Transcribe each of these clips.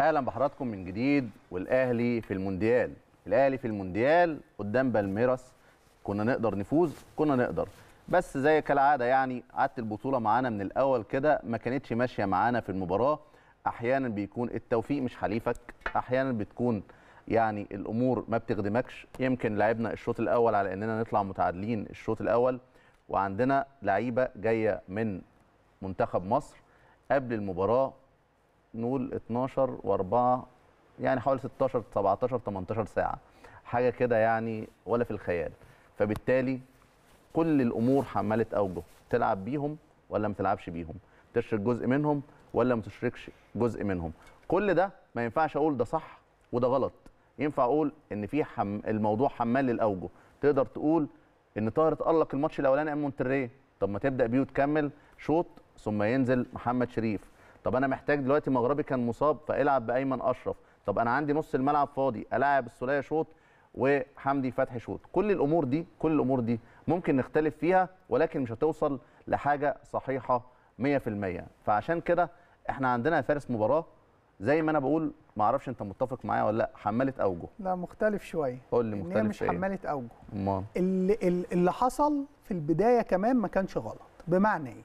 اهلا بحضراتكم من جديد والاهلي في المونديال الاهلي في المونديال قدام بالميراس كنا نقدر نفوز كنا نقدر بس زي كالعاده يعني قعدت البطوله معانا من الاول كده ما كانتش ماشيه معانا في المباراه احيانا بيكون التوفيق مش حليفك احيانا بتكون يعني الامور ما بتخدمكش يمكن لعبنا الشوط الاول على اننا نطلع متعادلين الشوط الاول وعندنا لعيبه جايه من منتخب مصر قبل المباراه نقول 12 و4 يعني حوالي 16 17 18 ساعه حاجه كده يعني ولا في الخيال فبالتالي كل الامور حماله اوجه تلعب بيهم ولا ما تلعبش بيهم تشرك جزء منهم ولا ما تشركش جزء منهم كل ده ما ينفعش اقول ده صح وده غلط ينفع اقول ان في حم... الموضوع حمال للاوجه تقدر تقول ان طاهر تالق الماتش الاولاني امام مونتريه طب ما تبدا بيه وتكمل شوط ثم ينزل محمد شريف طب انا محتاج دلوقتي مغربي كان مصاب فالعب بايمن اشرف طب انا عندي نص الملعب فاضي الاعب السوليه شوط وحمدي فتحي شوط كل الامور دي كل الامور دي ممكن نختلف فيها ولكن مش هتوصل لحاجه صحيحه 100% فعشان كده احنا عندنا فارس مباراه زي ما انا بقول ما اعرفش انت متفق معايا ولا لا حماله اوجه لا مختلف شويه قول لي مختلف شويه مش إيه؟ حماله اوجه ما. اللي, اللي حصل في البدايه كمان ما كانش غلط بمعنى ايه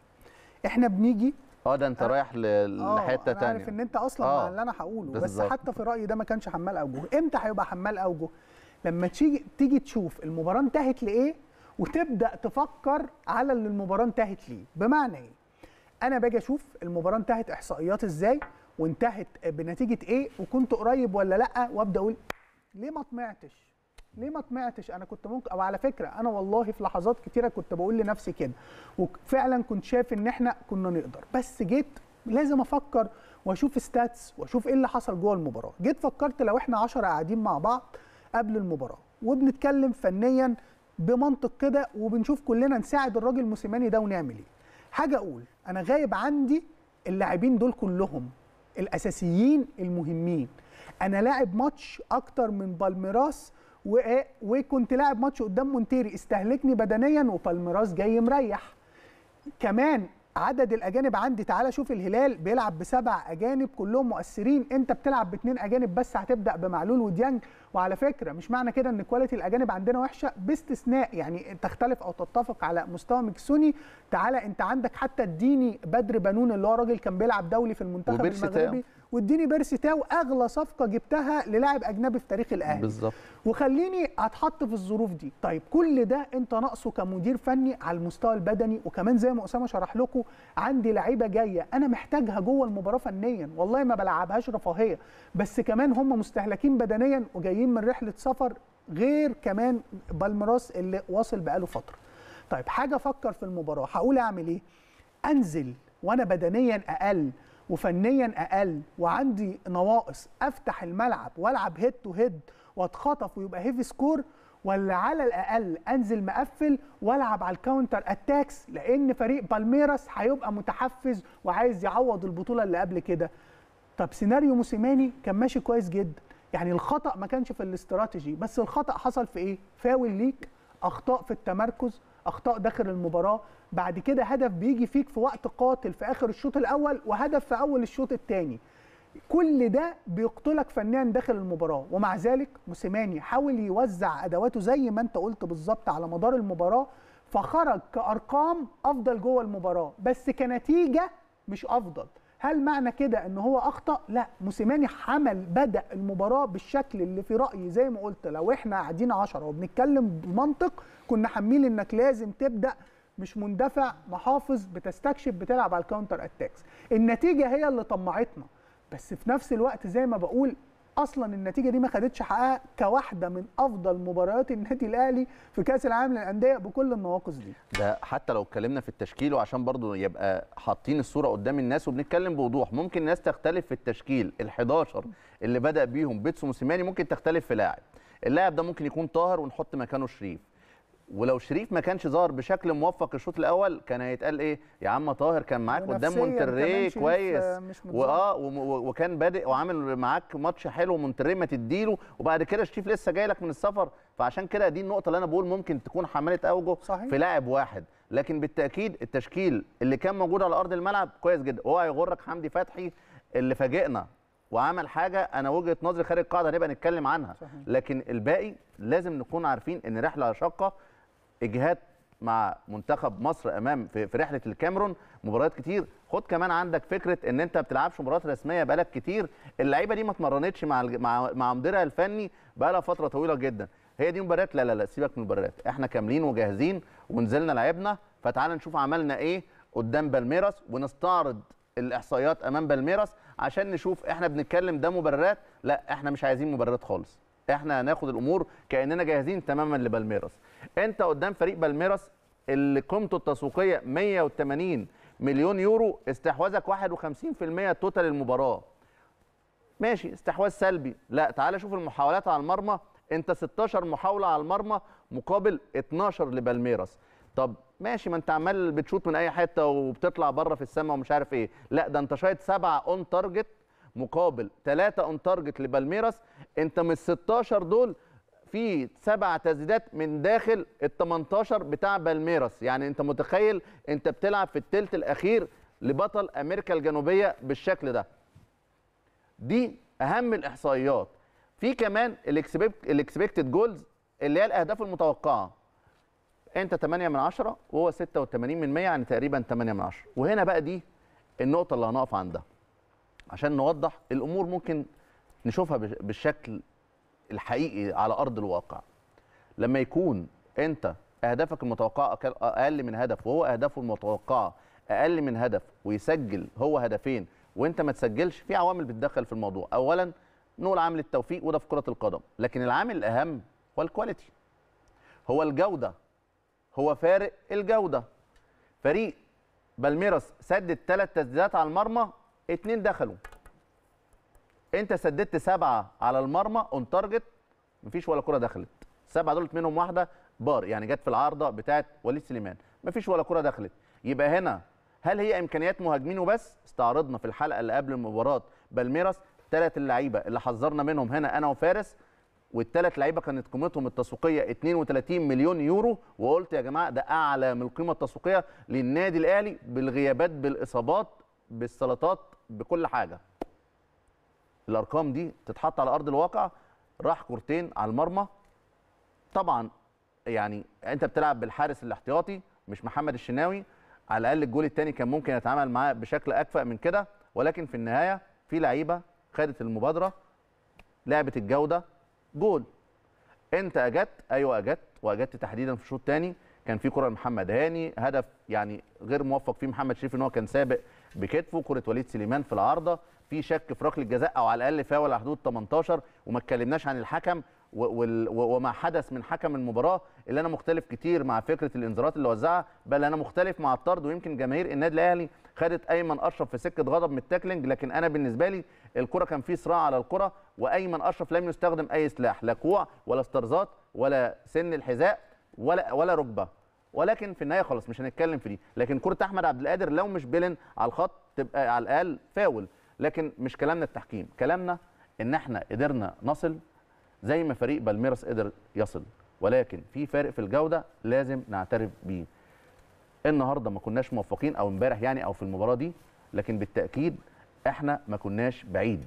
احنا بنيجي اه ده انت رايح آه، لحته انا عارف ان انت اصلا آه. مع اللي انا هقوله بس حتى في رايي ده ما كانش حمال اوجه امتى هيبقى حمال اوجه لما تيجي تيجي تشوف المباراه انتهت لايه وتبدا تفكر على اللي المباراه انتهت ليه بمعنى ايه انا باجي اشوف المباراه انتهت احصائيات ازاي وانتهت بنتيجه ايه وكنت قريب ولا لا وابدا اقول ليه ما طمعتش ليه ما طمعتش انا كنت ممكن او على فكره انا والله في لحظات كتيره كنت بقول لنفسي كده وفعلا كنت شايف ان احنا كنا نقدر بس جيت لازم افكر واشوف ستاتس واشوف ايه اللي حصل جوه المباراه جيت فكرت لو احنا 10 قاعدين مع بعض قبل المباراه وبنتكلم فنيا بمنطق كده وبنشوف كلنا نساعد الراجل موسيماني ده ونعمل ايه حاجه اقول انا غايب عندي اللاعبين دول كلهم الاساسيين المهمين انا لاعب ماتش اكتر من بالميراس و... إيه، وكنت لاعب ماتش قدام مونتيري استهلكني بدنيا وبالميراس جاي مريح كمان عدد الاجانب عندي تعالى شوف الهلال بيلعب بسبع اجانب كلهم مؤثرين انت بتلعب باثنين اجانب بس هتبدا بمعلول وديانج وعلى فكره مش معنى كده ان كواليتي الاجانب عندنا وحشه باستثناء يعني تختلف او تتفق على مستوى مكسوني تعالى انت عندك حتى الديني بدر بنون اللي هو راجل كان بيلعب دولي في المنتخب المغربي واديني بيرسي تاو اغلى صفقه جبتها للاعب اجنبي في تاريخ الاهلي بالظبط وخليني اتحط في الظروف دي طيب كل ده انت ناقصه كمدير فني على المستوى البدني وكمان زي ما اسامه شرح لكم عندي لعيبه جايه انا محتاجها جوه المباراه فنيا والله ما بلعبهاش رفاهيه بس كمان هم مستهلكين بدنيا وجايين من رحله سفر غير كمان بالمراس اللي واصل بقاله فتره طيب حاجه افكر في المباراه هقول اعمل ايه انزل وانا بدنيا اقل وفنيا اقل وعندي نواقص افتح الملعب والعب هيد تو هيد واتخطف ويبقى هيفي سكور ولا على الاقل انزل مقفل والعب على الكاونتر اتاكس لان فريق بالميراس هيبقى متحفز وعايز يعوض البطوله اللي قبل كده طب سيناريو موسيماني كان ماشي كويس جدا يعني الخطا ما كانش في الاستراتيجي بس الخطا حصل في ايه فاول ليك اخطاء في التمركز اخطاء داخل المباراه بعد كده هدف بيجي فيك في وقت قاتل في اخر الشوط الاول وهدف في اول الشوط الثاني كل ده بيقتلك فنيا داخل المباراه ومع ذلك موسيماني حاول يوزع ادواته زي ما انت قلت بالظبط على مدار المباراه فخرج كارقام افضل جوه المباراه بس كنتيجه مش افضل هل معنى كده ان هو اخطا لا موسيماني حمل بدا المباراه بالشكل اللي في رايي زي ما قلت لو احنا قاعدين 10 وبنتكلم بمنطق كنا حاملين انك لازم تبدا مش مندفع محافظ بتستكشف بتلعب على الكاونتر اتاكس النتيجه هي اللي طمعتنا بس في نفس الوقت زي ما بقول اصلا النتيجه دي ما خدتش حقها كواحده من افضل مباريات النادي الاهلي في كاس العالم للانديه بكل النواقص دي ده حتى لو اتكلمنا في التشكيل وعشان برضو يبقى حاطين الصوره قدام الناس وبنتكلم بوضوح ممكن الناس تختلف في التشكيل ال11 اللي بدا بيهم بيتسو موسيماني ممكن تختلف في لاعب اللاعب ده ممكن يكون طاهر ونحط مكانه شريف ولو شريف ما كانش ظهر بشكل موفق الشوط الاول كان هيتقال ايه يا عم طاهر كان معاك قدام مونتري آه، كويس واه وكان بادئ وعامل معاك ماتش حلو مونتري ما تديله وبعد كده شريف لسه جاي لك من السفر فعشان كده دي النقطه اللي انا بقول ممكن تكون حمله اوجه صحيح. في لاعب واحد لكن بالتاكيد التشكيل اللي كان موجود على ارض الملعب كويس جدا هو هيغرك حمدي فتحي اللي فاجئنا وعمل حاجه انا وجهه نظري خارج القاعده هنبقى نتكلم عنها صحيح. لكن الباقي لازم نكون عارفين ان رحله شاقه اجهاد مع منتخب مصر امام في, رحله الكاميرون مباريات كتير خد كمان عندك فكره ان انت ما بتلعبش مباريات رسميه بقالك كتير اللعيبه دي ما اتمرنتش مع مع مع مديرها الفني بقالها فتره طويله جدا هي دي مباريات لا لا لا سيبك من المباريات احنا كاملين وجاهزين ونزلنا لعبنا فتعال نشوف عملنا ايه قدام بالميراس ونستعرض الاحصائيات امام بالميراس عشان نشوف احنا بنتكلم ده مبررات لا احنا مش عايزين مبررات خالص احنا هناخد الامور كاننا جاهزين تماما لبالميراس انت قدام فريق بالميراس اللي قيمته التسويقيه 180 مليون يورو استحواذك 51% توتال المباراه ماشي استحواذ سلبي لا تعال شوف المحاولات على المرمى انت 16 محاوله على المرمى مقابل 12 لبالميراس طب ماشي ما انت عمال بتشوط من اي حته وبتطلع بره في السماء ومش عارف ايه لا ده انت شايط سبعه اون تارجت مقابل 3 اون تارجت لبالميراس انت من ال 16 دول في سبع تسديدات من داخل ال 18 بتاع بالميراس يعني انت متخيل انت بتلعب في الثلث الاخير لبطل امريكا الجنوبيه بالشكل ده دي اهم الاحصائيات في كمان الاكسبكتد جولز اللي هي الاهداف المتوقعه انت 8 من 10 وهو 86 من 100 يعني تقريبا 8 من 10 وهنا بقى دي النقطه اللي هنقف عندها عشان نوضح الامور ممكن نشوفها بالشكل الحقيقي على ارض الواقع لما يكون انت اهدافك المتوقعه اقل من هدف وهو اهدافه المتوقعه اقل من هدف ويسجل هو هدفين وانت ما تسجلش في عوامل بتدخل في الموضوع اولا نقول عامل التوفيق وده في كره القدم لكن العامل الاهم هو الكواليتي هو الجوده هو فارق الجوده فريق بالميراس سدد ثلاث تسديدات على المرمى اتنين دخلوا انت سددت سبعه على المرمى اون تارجت مفيش ولا كره دخلت السبعه دولت منهم واحده بار يعني جت في العارضه بتاعت وليد سليمان مفيش ولا كره دخلت يبقى هنا هل هي امكانيات مهاجمين وبس استعرضنا في الحلقه اللي قبل مباراه بالميراس ثلاث اللعيبه اللي حذرنا منهم هنا انا وفارس والثلاث لعيبه كانت قيمتهم التسويقيه 32 مليون يورو وقلت يا جماعه ده اعلى من القيمه التسويقيه للنادي الاهلي بالغيابات بالاصابات بالسلطات بكل حاجه الارقام دي تتحط على ارض الواقع راح كورتين على المرمى طبعا يعني انت بتلعب بالحارس الاحتياطي مش محمد الشناوي على الاقل الجول الثاني كان ممكن يتعامل معاه بشكل اكفأ من كده ولكن في النهايه في لعيبه خدت المبادره لعبه الجوده جول انت اجت ايوه اجت واجت تحديدا في الشوط الثاني كان في كره لمحمد هاني هدف يعني غير موفق فيه محمد شريف ان هو كان سابق بكتفه كره وليد سليمان في العارضه في شك في ركله جزاء او على الاقل فاول على حدود 18 وما اتكلمناش عن الحكم وما حدث من حكم المباراه اللي انا مختلف كتير مع فكره الانذارات اللي وزعها بل انا مختلف مع الطرد ويمكن جماهير النادي الاهلي خدت ايمن اشرف في سكه غضب من التاكلينج لكن انا بالنسبه لي الكره كان في صراع على الكره وايمن اشرف لم يستخدم اي سلاح لا كوع ولا استرزات ولا سن الحذاء ولا ولا ركبه ولكن في النهايه خلاص مش هنتكلم في دي لكن كره احمد عبد القادر لو مش بيلن على الخط تبقى على الاقل فاول لكن مش كلامنا التحكيم كلامنا ان احنا قدرنا نصل زي ما فريق بالميرس قدر يصل ولكن في فارق في الجوده لازم نعترف بيه النهارده ما كناش موفقين او امبارح يعني او في المباراه دي لكن بالتاكيد احنا ما كناش بعيد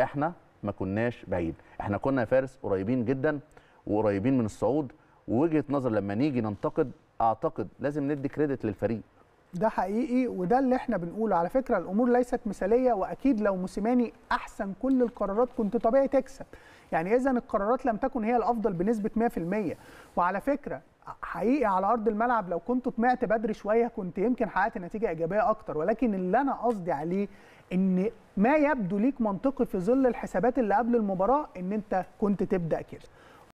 احنا ما كناش بعيد احنا كنا يا فارس قريبين جدا وقريبين من الصعود ووجهه نظر لما نيجي ننتقد اعتقد لازم ندي كريدت للفريق ده حقيقي وده اللي احنا بنقوله على فكره الامور ليست مثاليه واكيد لو موسيماني احسن كل القرارات كنت طبيعي تكسب يعني اذا القرارات لم تكن هي الافضل بنسبه 100% وعلى فكره حقيقي على ارض الملعب لو كنت طمعت بدري شويه كنت يمكن حققت نتيجه ايجابيه اكتر ولكن اللي انا قصدي عليه ان ما يبدو ليك منطقي في ظل الحسابات اللي قبل المباراه ان انت كنت تبدا كده